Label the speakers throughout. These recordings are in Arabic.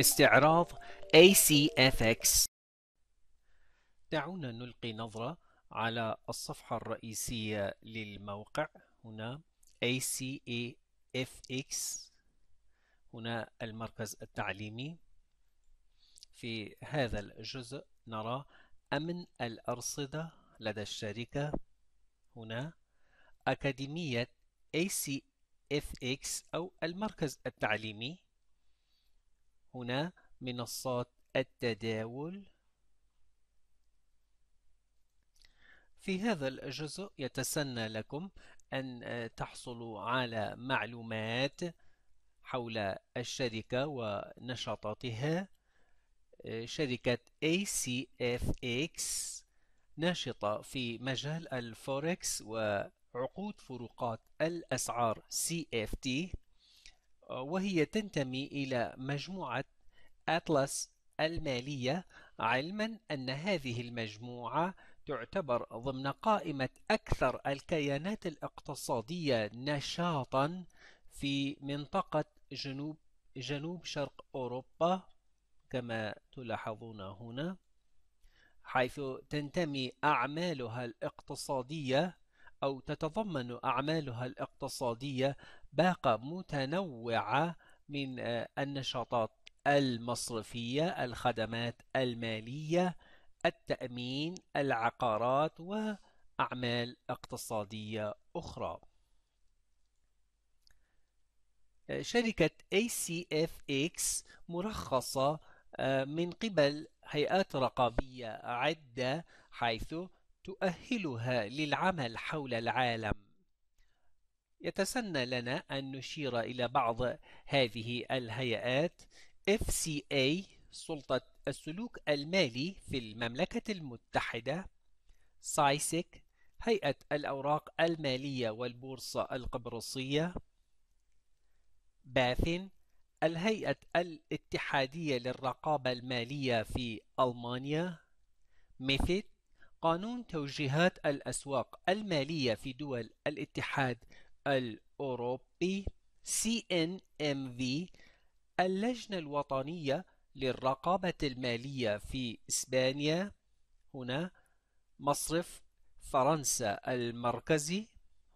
Speaker 1: استعراض ACFX دعونا نلقي نظرة على الصفحة الرئيسية للموقع هنا ACFX هنا المركز التعليمي في هذا الجزء نرى أمن الأرصدة لدى الشركة هنا أكاديمية ACFX أو المركز التعليمي هنا منصات التداول في هذا الجزء يتسنى لكم أن آه، تحصلوا على معلومات حول الشركة ونشاطاتها آه، شركة ACFX ناشطة في مجال الفوركس وعقود فروقات الأسعار CFT وهي تنتمي إلى مجموعة أطلس المالية علما أن هذه المجموعة تعتبر ضمن قائمة أكثر الكيانات الاقتصادية نشاطا في منطقة جنوب جنوب شرق أوروبا كما تلاحظون هنا حيث تنتمي أعمالها الاقتصادية أو تتضمن أعمالها الاقتصادية باقة متنوعة من آه، النشاطات المصرفية الخدمات المالية التأمين العقارات وأعمال اقتصادية أخرى آه، شركة ACFX مرخصة آه، من قبل هيئات رقابية عدة حيث تؤهلها للعمل حول العالم يتسنى لنا أن نشير إلى بعض هذه الهيئات FCA سلطة السلوك المالي في المملكة المتحدة سايسك هيئة الأوراق المالية والبورصة القبرصية باثن الهيئة الاتحادية للرقابة المالية في ألمانيا ميثيد قانون توجيهات الأسواق المالية في دول الاتحاد الأوروبي CNMV اللجنة الوطنية للرقابة المالية في إسبانيا هنا مصرف فرنسا المركزي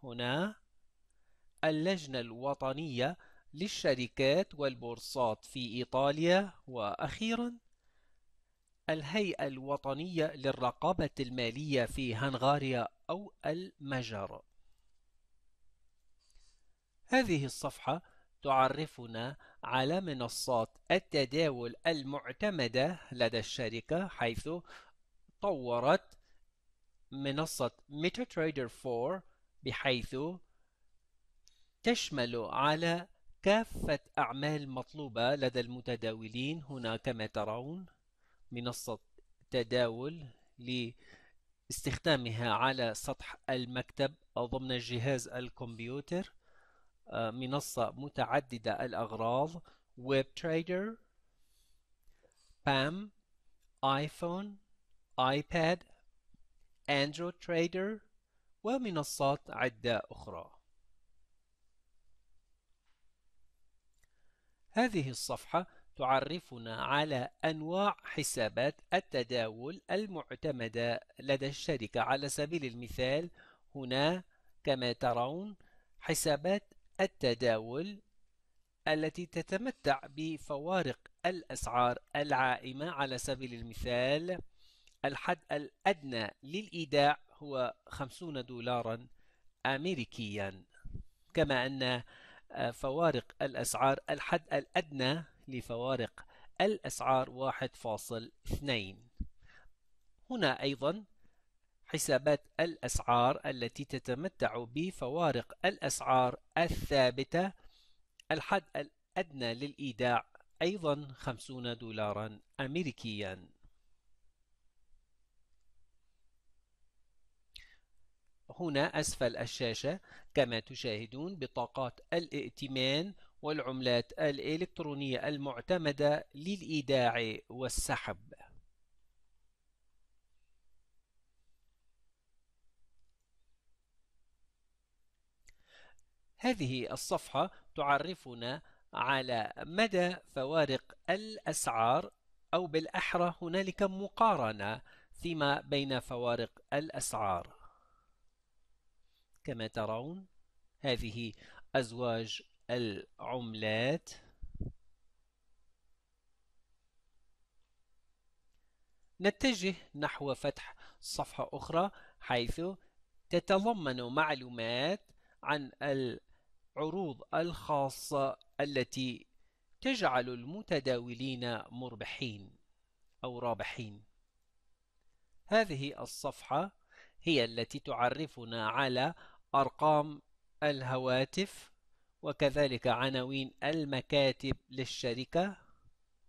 Speaker 1: هنا اللجنة الوطنية للشركات والبورصات في إيطاليا وأخيرا الهيئة الوطنية للرقابة المالية في هنغاريا أو المجر هذه الصفحة تعرفنا على منصات التداول المعتمدة لدى الشركة حيث طورت منصة MetaTrader 4 بحيث تشمل على كافة أعمال مطلوبة لدى المتداولين هنا كما ترون منصة تداول لاستخدامها على سطح المكتب أو ضمن جهاز الكمبيوتر آه، منصة متعددة الأغراض ويب تريدر بام آيفون آيباد أندرويد تريدر ومنصات عدة أخرى هذه الصفحة تعرفنا على أنواع حسابات التداول المعتمدة لدى الشركة على سبيل المثال هنا كما ترون حسابات التداول التي تتمتع بفوارق الأسعار العائمة على سبيل المثال الحد الأدنى للإيداع هو 50 دولارا أمريكيا كما أن آه، فوارق الأسعار الحد الأدنى لفوارق الأسعار 1.2 هنا أيضا حسابات الأسعار التي تتمتع بفوارق الأسعار الثابتة الحد الأدنى للإيداع أيضا 50 دولارا أمريكيا هنا أسفل الشاشة كما تشاهدون بطاقات الائتمان والعملات الإلكترونية المعتمدة للإيداع والسحب هذه الصفحة تعرفنا على مدى فوارق الأسعار أو بالأحرى هنالك مقارنة فيما بين فوارق الأسعار كما ترون هذه أزواج العملات نتجه نحو فتح صفحة أخرى حيث تتضمن معلومات عن عروض الخاصة التي تجعل المتداولين مربحين أو رابحين هذه الصفحة هي التي تعرفنا على أرقام الهواتف وكذلك عناوين المكاتب للشركة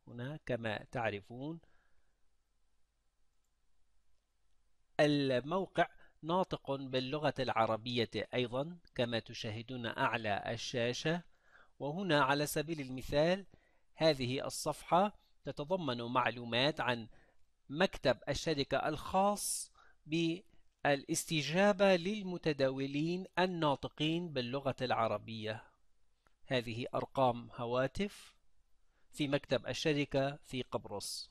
Speaker 1: هنا كما تعرفون الموقع ناطق باللغة العربية أيضا كما تشاهدون أعلى الشاشة وهنا على سبيل المثال هذه الصفحة تتضمن معلومات عن مكتب الشركة الخاص بالاستجابة للمتداولين الناطقين باللغة العربية هذه أرقام هواتف في مكتب الشركة في قبرص